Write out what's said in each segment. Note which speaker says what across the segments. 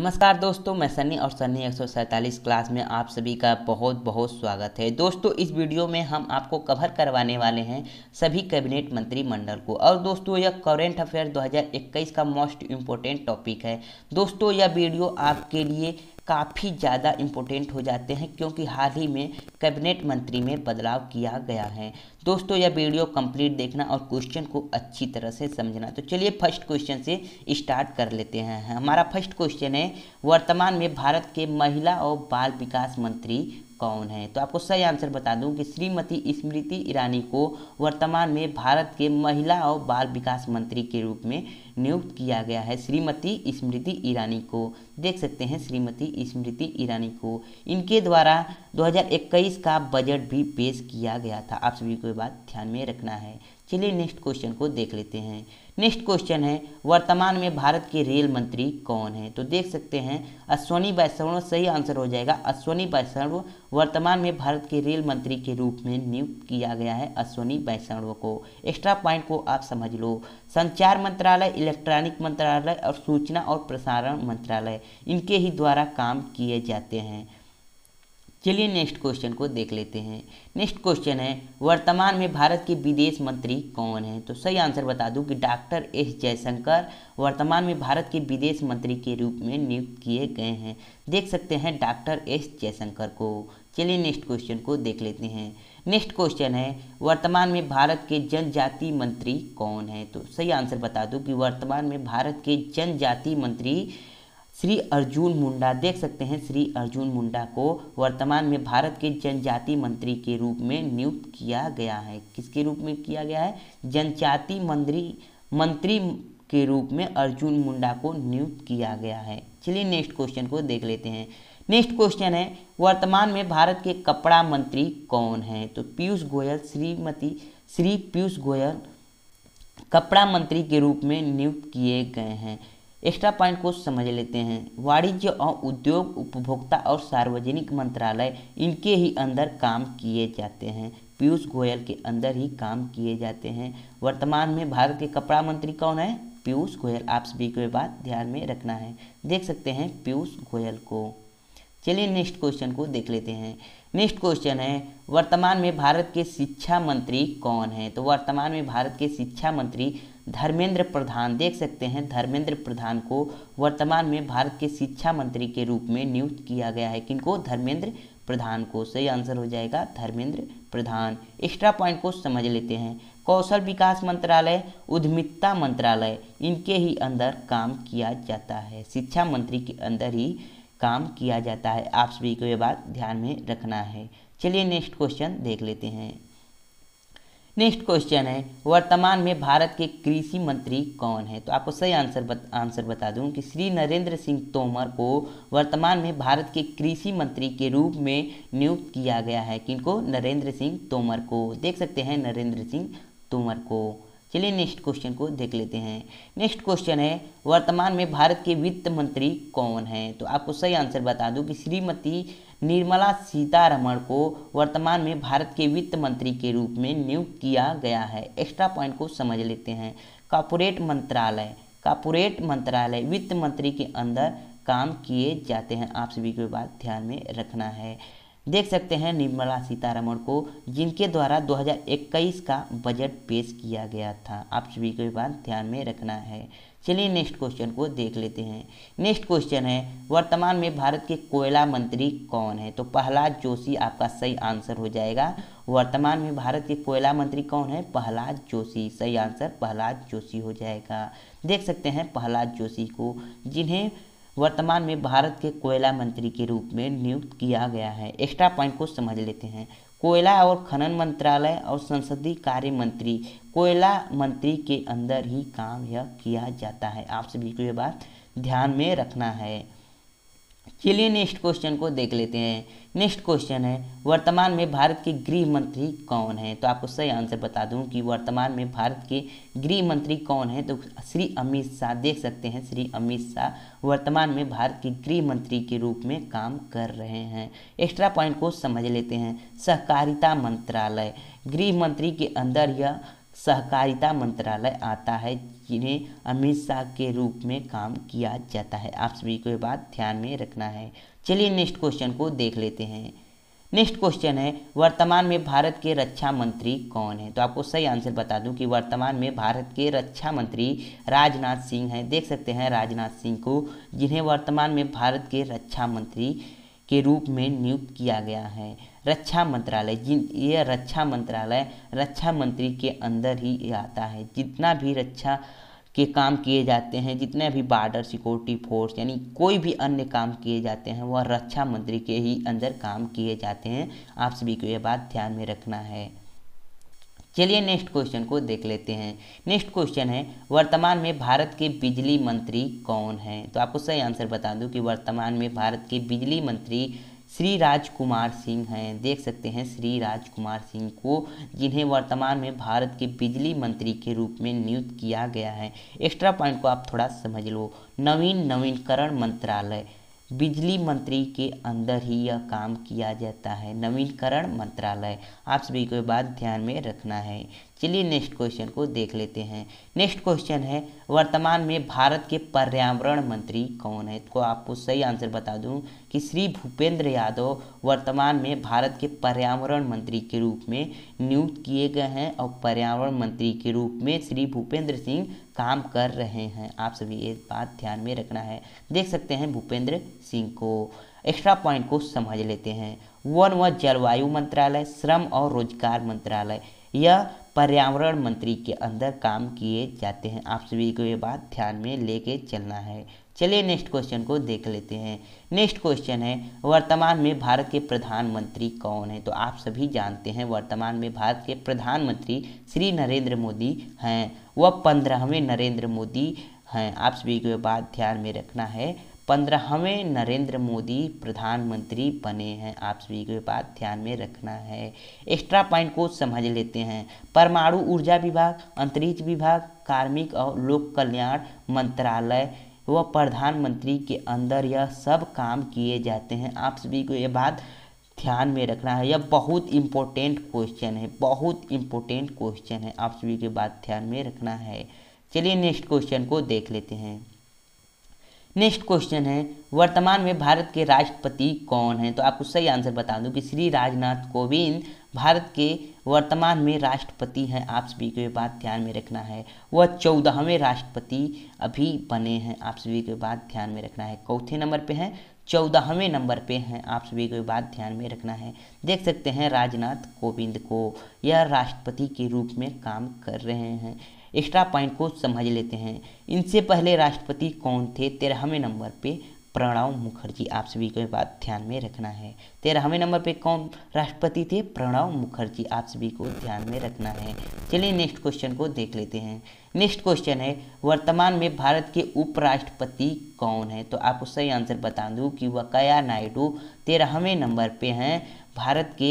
Speaker 1: नमस्कार दोस्तों मैं सनी और सनी एक क्लास में आप सभी का बहुत बहुत स्वागत है दोस्तों इस वीडियो में हम आपको कवर करवाने वाले हैं सभी कैबिनेट मंत्रिमंडल को और दोस्तों यह करेंट अफेयर 2021 का मोस्ट इम्पोर्टेंट टॉपिक है दोस्तों यह वीडियो आपके लिए काफ़ी ज़्यादा इम्पोर्टेंट हो जाते हैं क्योंकि हाल ही में कैबिनेट मंत्री में बदलाव किया गया है दोस्तों यह वीडियो कंप्लीट देखना और क्वेश्चन को अच्छी तरह से समझना तो चलिए फर्स्ट क्वेश्चन से स्टार्ट कर लेते हैं हमारा फर्स्ट क्वेश्चन है वर्तमान में भारत के महिला और बाल विकास मंत्री कौन है तो आपको सही आंसर बता दूं कि श्रीमती स्मृति ईरानी को वर्तमान में भारत के महिला और बाल विकास मंत्री के रूप में नियुक्त किया गया है श्रीमती स्मृति ईरानी को देख सकते हैं श्रीमती स्मृति ईरानी को इनके द्वारा 2021 का बजट भी पेश किया गया था आप सभी को बात ध्यान में रखना है चलिए नेक्स्ट क्वेश्चन को देख लेते हैं नेक्स्ट क्वेश्चन है वर्तमान में भारत के रेल मंत्री कौन है तो देख सकते हैं अश्वनी वैष्णव सही आंसर हो जाएगा अश्वनी वैष्णव वर्तमान में भारत के रेल मंत्री के रूप में नियुक्त किया गया है अश्वनी वैष्णव को एक्स्ट्रा पॉइंट को आप समझ लो संचार मंत्रालय इलेक्ट्रॉनिक मंत्रालय और सूचना और प्रसारण मंत्रालय इनके ही द्वारा काम किए जाते हैं चलिए नेक्स्ट क्वेश्चन को देख लेते हैं नेक्स्ट क्वेश्चन है वर्तमान में भारत के विदेश मंत्री कौन हैं तो सही आंसर बता दूं कि डॉक्टर एस जयशंकर वर्तमान में भारत के विदेश मंत्री के रूप में नियुक्त किए गए हैं देख सकते हैं डॉक्टर एस जयशंकर को चलिए नेक्स्ट क्वेश्चन को देख लेते हैं नेक्स्ट क्वेश्चन है वर्तमान में भारत के जनजाति मंत्री कौन है तो सही आंसर बता दूं कि वर्तमान में भारत के जनजाति मंत्री श्री अर्जुन मुंडा देख सकते हैं श्री अर्जुन मुंडा को वर्तमान में भारत के जनजाति मंत्री के रूप में नियुक्त किया गया है किसके रूप में किया गया है जनजाति मंत्री मंत्री के रूप में अर्जुन मुंडा को नियुक्त किया गया है चलिए नेक्स्ट क्वेश्चन को देख लेते हैं नेक्स्ट क्वेश्चन है वर्तमान में भारत के कपड़ा मंत्री कौन है तो पीयूष गोयल श्रीमती श्री पीयूष गोयल कपड़ा मंत्री के रूप में नियुक्त किए गए हैं एक्स्ट्रा पॉइंट को समझ लेते हैं वाणिज्य और उद्योग उपभोक्ता और सार्वजनिक मंत्रालय इनके ही अंदर काम किए जाते हैं पीयूष गोयल के अंदर ही काम किए जाते हैं वर्तमान में भारत के कपड़ा मंत्री कौन है पीयूष गोयल आप सभी को बात ध्यान में रखना है देख सकते हैं पीयूष गोयल को चलिए नेक्स्ट क्वेश्चन को देख लेते हैं नेक्स्ट क्वेश्चन है वर्तमान में भारत के शिक्षा मंत्री कौन हैं तो वर्तमान में भारत के शिक्षा मंत्री धर्मेंद्र प्रधान देख सकते हैं धर्मेंद्र प्रधान को वर्तमान में भारत के शिक्षा मंत्री के रूप में नियुक्त किया गया है किनको धर्मेंद्र प्रधान को सही आंसर हो जाएगा धर्मेंद्र प्रधान एक्स्ट्रा पॉइंट को समझ लेते हैं कौशल विकास मंत्रालय उद्यमिता मंत्रालय इनके ही अंदर काम किया जाता है शिक्षा मंत्री के अंदर ही काम किया जाता है आप सभी को ये बात ध्यान में रखना है चलिए नेक्स्ट क्वेश्चन देख लेते हैं नेक्स्ट क्वेश्चन है वर्तमान में भारत के कृषि मंत्री कौन है तो आपको सही आंसर बत, आंसर बता दूं कि श्री नरेंद्र सिंह तोमर को वर्तमान में भारत के कृषि मंत्री के रूप में नियुक्त किया गया है किनको नरेंद्र सिंह तोमर को देख सकते हैं नरेंद्र सिंह तोमर को चलिए नेक्स्ट क्वेश्चन को देख लेते हैं नेक्स्ट क्वेश्चन है वर्तमान में भारत के वित्त मंत्री कौन हैं तो आपको सही आंसर बता दूं कि श्रीमती निर्मला सीतारमण को वर्तमान में भारत के वित्त मंत्री के रूप में नियुक्त किया गया है एक्स्ट्रा पॉइंट को समझ लेते हैं कॉपोरेट मंत्रालय कॉपोरेट मंत्रालय वित्त मंत्री के अंदर काम किए जाते हैं आप सभी को बात ध्यान में रखना है देख सकते हैं निर्मला सीतारमण को जिनके द्वारा 2021 का बजट पेश किया गया था आप सभी को बात ध्यान में रखना है चलिए नेक्स्ट क्वेश्चन को देख लेते हैं नेक्स्ट क्वेश्चन है वर्तमान में भारत के कोयला मंत्री कौन है तो प्रहलाद जोशी आपका सही आंसर हो जाएगा वर्तमान में भारत के कोयला मंत्री कौन है प्रहलाद जोशी सही आंसर प्रहलाद जोशी हो जाएगा देख सकते हैं प्रहलाद जोशी को जिन्हें वर्तमान में भारत के कोयला मंत्री के रूप में नियुक्त किया गया है एक्स्ट्रा पॉइंट को समझ लेते हैं कोयला और खनन मंत्रालय और संसदीय कार्य मंत्री कोयला मंत्री के अंदर ही काम यह किया जाता है आप सभी को यह बात ध्यान में रखना है चलिए नेक्स्ट क्वेश्चन को देख लेते हैं नेक्स्ट क्वेश्चन है वर्तमान में भारत के गृह मंत्री कौन हैं तो आपको सही आंसर बता दूं कि वर्तमान में भारत के गृह मंत्री कौन हैं तो श्री अमित शाह देख सकते हैं श्री अमित शाह वर्तमान में भारत के गृह मंत्री के रूप में काम कर रहे हैं एक्स्ट्रा पॉइंट को समझ लेते हैं सहकारिता मंत्रालय गृह मंत्री के अंदर यह सहकारिता मंत्रालय आता है जिन्हें अमित शाह के रूप में काम किया जाता है आप सभी को ये बात ध्यान में रखना है चलिए नेक्स्ट क्वेश्चन को देख लेते हैं नेक्स्ट क्वेश्चन है वर्तमान में भारत के रक्षा मंत्री कौन है तो आपको सही आंसर बता दूं कि वर्तमान में भारत के रक्षा मंत्री राजनाथ सिंह हैं देख सकते हैं राजनाथ सिंह को जिन्हें वर्तमान में भारत के रक्षा मंत्री के रूप में नियुक्त किया गया है रक्षा मंत्रालय जिन ये रक्षा मंत्रालय रक्षा मंत्री के अंदर ही आता है जितना भी रक्षा के काम किए जाते हैं जितने भी बॉर्डर सिक्योरिटी फोर्स यानी कोई भी अन्य काम किए जाते हैं वह रक्षा मंत्री के ही अंदर काम किए जाते हैं आप सभी को यह बात ध्यान में रखना है चलिए नेक्स्ट क्वेश्चन को देख लेते हैं नेक्स्ट क्वेश्चन है वर्तमान में भारत के बिजली मंत्री कौन हैं तो आपको सही आंसर बता दूं कि वर्तमान में भारत के बिजली मंत्री श्री राजकुमार सिंह हैं देख सकते हैं श्री राजकुमार सिंह को जिन्हें वर्तमान में भारत के बिजली मंत्री के रूप में नियुक्त किया गया है एक्स्ट्रा पॉइंट को आप थोड़ा समझ लो नवीन नवीनकरण मंत्रालय बिजली मंत्री के अंदर ही यह काम किया जाता है नवीनकरण मंत्रालय आप सभी को बात ध्यान में रखना है चलिए नेक्स्ट क्वेश्चन को देख लेते हैं नेक्स्ट क्वेश्चन है वर्तमान में भारत के पर्यावरण मंत्री कौन है इसको तो आपको सही आंसर बता दूं कि श्री भूपेंद्र यादव वर्तमान में भारत के पर्यावरण मंत्री के रूप में नियुक्त किए गए हैं और पर्यावरण मंत्री के रूप में श्री भूपेंद्र सिंह काम कर रहे हैं आप सभी ये बात ध्यान में रखना है देख सकते हैं भूपेंद्र सिंह को एक्स्ट्रा पॉइंट को समझ लेते हैं वन व जलवायु मंत्रालय श्रम और रोजगार मंत्रालय यह पर्यावरण मंत्री के अंदर काम किए जाते हैं आप सभी को ये बात ध्यान में लेके चलना है चलिए नेक्स्ट क्वेश्चन को देख लेते हैं नेक्स्ट क्वेश्चन है वर्तमान में भारत के प्रधानमंत्री कौन है तो आप सभी जानते हैं वर्तमान में भारत के प्रधानमंत्री श्री नरेंद्र मोदी हैं वह पंद्रहवें नरेंद्र मोदी हैं आप सभी को ये बात ध्यान में रखना है पंद्रहवें नरेंद्र मोदी प्रधानमंत्री बने हैं आप सभी को बात ध्यान में रखना है एक्स्ट्रा पॉइंट को समझ लेते हैं परमाणु ऊर्जा विभाग अंतरिक्ष विभाग कार्मिक और लोक कल्याण मंत्रालय व प्रधानमंत्री के अंदर यह सब काम किए जाते हैं आप सभी को यह बात ध्यान में रखना है यह बहुत इम्पोर्टेंट क्वेश्चन है बहुत इम्पोर्टेंट क्वेश्चन है आप सभी की बात ध्यान में रखना है चलिए नेक्स्ट क्वेश्चन को देख लेते हैं नेक्स्ट क्वेश्चन है वर्तमान में भारत के राष्ट्रपति कौन हैं तो आपको सही आंसर बता दूं कि श्री राजनाथ कोविंद भारत के वर्तमान में राष्ट्रपति हैं आप सभी को ये बात ध्यान में रखना है वह चौदहवें राष्ट्रपति अभी बने हैं आप सभी को बात ध्यान में रखना है चौथे नंबर पे हैं चौदहवें नंबर पे हैं आप सभी को बात ध्यान में रखना है देख सकते हैं राजनाथ कोविंद को यह राष्ट्रपति के रूप में काम कर रहे हैं एक्स्ट्रा पॉइंट को समझ लेते हैं इनसे पहले राष्ट्रपति कौन थे तेरहवें नंबर पे प्रणव मुखर्जी आप सभी को बात ध्यान में रखना है तेरहवें नंबर पे कौन राष्ट्रपति थे प्रणव मुखर्जी आप सभी को ध्यान में रखना है चलिए नेक्स्ट क्वेश्चन को देख लेते हैं नेक्स्ट क्वेश्चन है वर्तमान में भारत के उपराष्ट्रपति कौन है तो आपको सही आंसर बता दूँ कि वकया नायडू तेरहवें नंबर पर हैं भारत के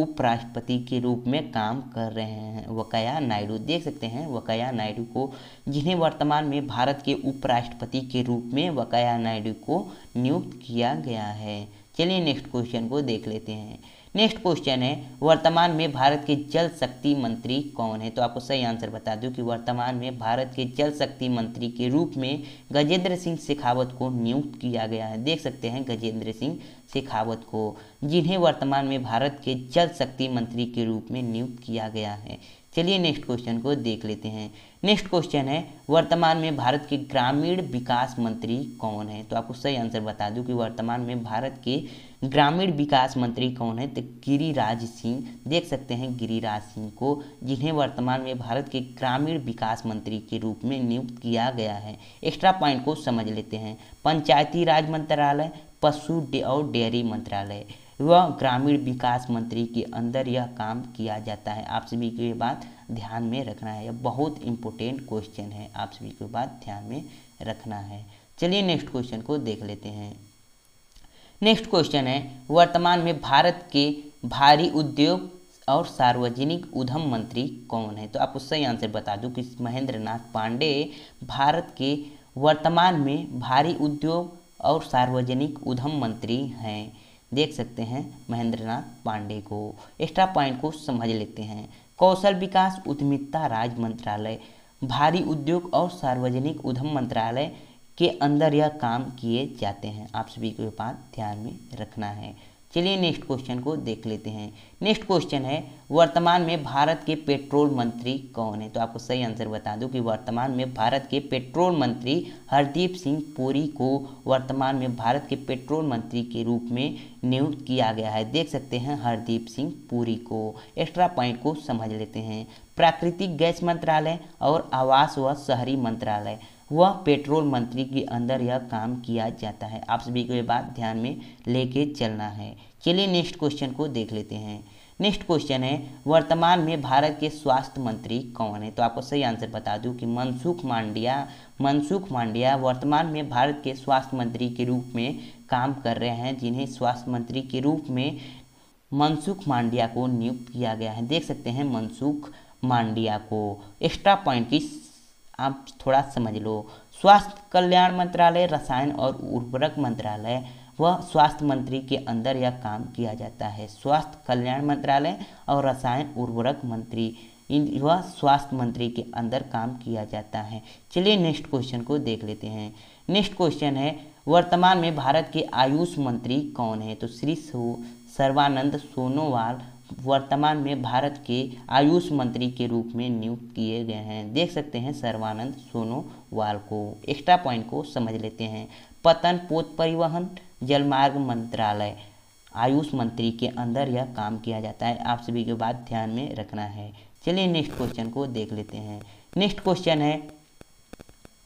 Speaker 1: उपराष्ट्रपति के रूप में काम कर रहे हैं वकैया नायडू देख सकते हैं वकैया नायडू को जिन्हें वर्तमान में भारत के उपराष्ट्रपति के रूप में वकैया नायडू को नियुक्त किया गया है चलिए नेक्स्ट क्वेश्चन को देख लेते हैं नेक्स्ट क्वेश्चन है वर्तमान में भारत के जल शक्ति मंत्री कौन है तो आपको सही आंसर बता दूं कि वर्तमान में भारत के जल शक्ति मंत्री के रूप में गजेंद्र सिंह शेखावत को नियुक्त किया गया है देख सकते हैं गजेंद्र सिंह शेखावत को जिन्हें वर्तमान में भारत के जल शक्ति मंत्री के रूप में नियुक्त किया गया है चलिए नेक्स्ट क्वेश्चन को देख लेते हैं नेक्स्ट क्वेश्चन है वर्तमान में भारत के ग्रामीण विकास मंत्री कौन है तो आपको सही आंसर बता दूं कि वर्तमान में भारत के ग्रामीण विकास मंत्री कौन है तो गिरिराज सिंह देख सकते हैं गिरिराज सिंह को जिन्हें वर्तमान में भारत के ग्रामीण विकास मंत्री के रूप में नियुक्त किया गया है एक्स्ट्रा पॉइंट को समझ लेते हैं पंचायती राज मंत्रालय पशु और डेयरी मंत्रालय व ग्रामीण विकास मंत्री के अंदर यह काम किया जाता है आप सभी को ये बात ध्यान में रखना है यह बहुत इंपॉर्टेंट क्वेश्चन है आप सभी को बात ध्यान में रखना है चलिए नेक्स्ट क्वेश्चन को देख लेते हैं नेक्स्ट क्वेश्चन है वर्तमान में भारत के भारी उद्योग और सार्वजनिक उद्यम मंत्री कौन है तो आपको सही आंसर बता दूं कि महेंद्र नाथ पांडे भारत के वर्तमान में भारी उद्योग और सार्वजनिक उद्यम मंत्री हैं देख सकते हैं महेंद्रनाथ पांडे को एक्स्ट्रा पॉइंट को समझ लेते हैं कौशल विकास उद्यमिता राज्य मंत्रालय भारी उद्योग और सार्वजनिक उद्यम मंत्रालय के अंदर यह काम किए जाते हैं आप सभी को ये बात ध्यान में रखना है चलिए नेक्स्ट क्वेश्चन को देख लेते हैं नेक्स्ट क्वेश्चन है वर्तमान में भारत के पेट्रोल मंत्री कौन है तो आपको सही आंसर बता दूं कि वर्तमान में भारत के पेट्रोल मंत्री हरदीप सिंह पुरी को वर्तमान में भारत के पेट्रोल मंत्री के रूप में नियुक्त किया गया है देख सकते हैं हरदीप सिंह पुरी को एक्स्ट्रा पॉइंट को समझ लेते हैं प्राकृतिक गैस मंत्रालय और आवास व शहरी मंत्रालय वह पेट्रोल मंत्री के अंदर यह काम किया जाता है आप सभी को ये बात ध्यान में लेके चलना है चलिए नेक्स्ट क्वेश्चन को देख लेते हैं नेक्स्ट क्वेश्चन है वर्तमान में भारत के स्वास्थ्य मंत्री कौन है तो आपको सही आंसर बता दूं कि मनसुख मांडिया मनसुख मांडिया वर्तमान में भारत के स्वास्थ्य मंत्री के रूप में काम कर रहे हैं जिन्हें स्वास्थ्य मंत्री के रूप में मनसुख मांडिया को नियुक्त किया गया है देख सकते हैं मनसुख मांडिया को एक्स्ट्रा पॉइंट की आप थोड़ा समझ लो स्वास्थ्य कल्याण मंत्रालय रसायन और उर्वरक मंत्रालय वह स्वास्थ्य मंत्री के अंदर यह काम किया जाता है स्वास्थ्य कल्याण मंत्रालय और रसायन उर्वरक मंत्री इन वह स्वास्थ्य मंत्री के अंदर काम किया जाता है चलिए नेक्स्ट क्वेश्चन को देख लेते हैं नेक्स्ट क्वेश्चन है वर्तमान में भारत के आयुष मंत्री कौन है तो श्री सर्वानंद सोनोवाल वर्तमान में भारत के आयुष मंत्री के रूप में नियुक्त किए गए हैं देख सकते हैं सर्वानंद सोनोवाल को एक्स्ट्रा पॉइंट को समझ लेते हैं पतन पोत परिवहन जलमार्ग मंत्रालय आयुष मंत्री के अंदर यह काम किया जाता है आप सभी के बात ध्यान में रखना है चलिए नेक्स्ट क्वेश्चन को देख लेते हैं नेक्स्ट क्वेश्चन है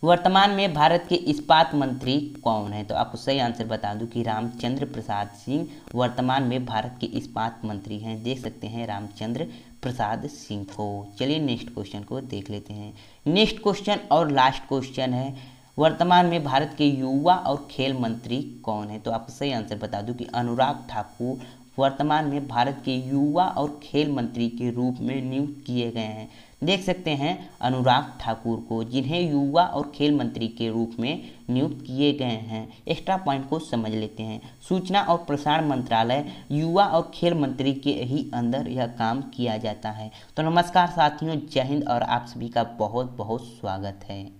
Speaker 1: वर्तमान में भारत के इस्पात मंत्री कौन है तो आपको सही आंसर बता दूं कि रामचंद्र प्रसाद सिंह वर्तमान में भारत के इस्पात मंत्री हैं देख सकते हैं रामचंद्र प्रसाद सिंह को चलिए नेक्स्ट क्वेश्चन को देख लेते हैं नेक्स्ट क्वेश्चन और लास्ट क्वेश्चन है वर्तमान में भारत के युवा और खेल मंत्री कौन है तो आपको सही आंसर बता दूं कि अनुराग ठाकुर वर्तमान में भारत के युवा और खेल मंत्री के रूप में नियुक्त किए गए हैं देख सकते हैं अनुराग ठाकुर को जिन्हें युवा और खेल मंत्री के रूप में नियुक्त किए गए हैं एक्स्ट्रा पॉइंट को समझ लेते हैं सूचना और प्रसारण मंत्रालय युवा और खेल मंत्री के ही अंदर यह काम किया जाता है तो नमस्कार साथियों जय हिंद और आप सभी का बहुत बहुत स्वागत है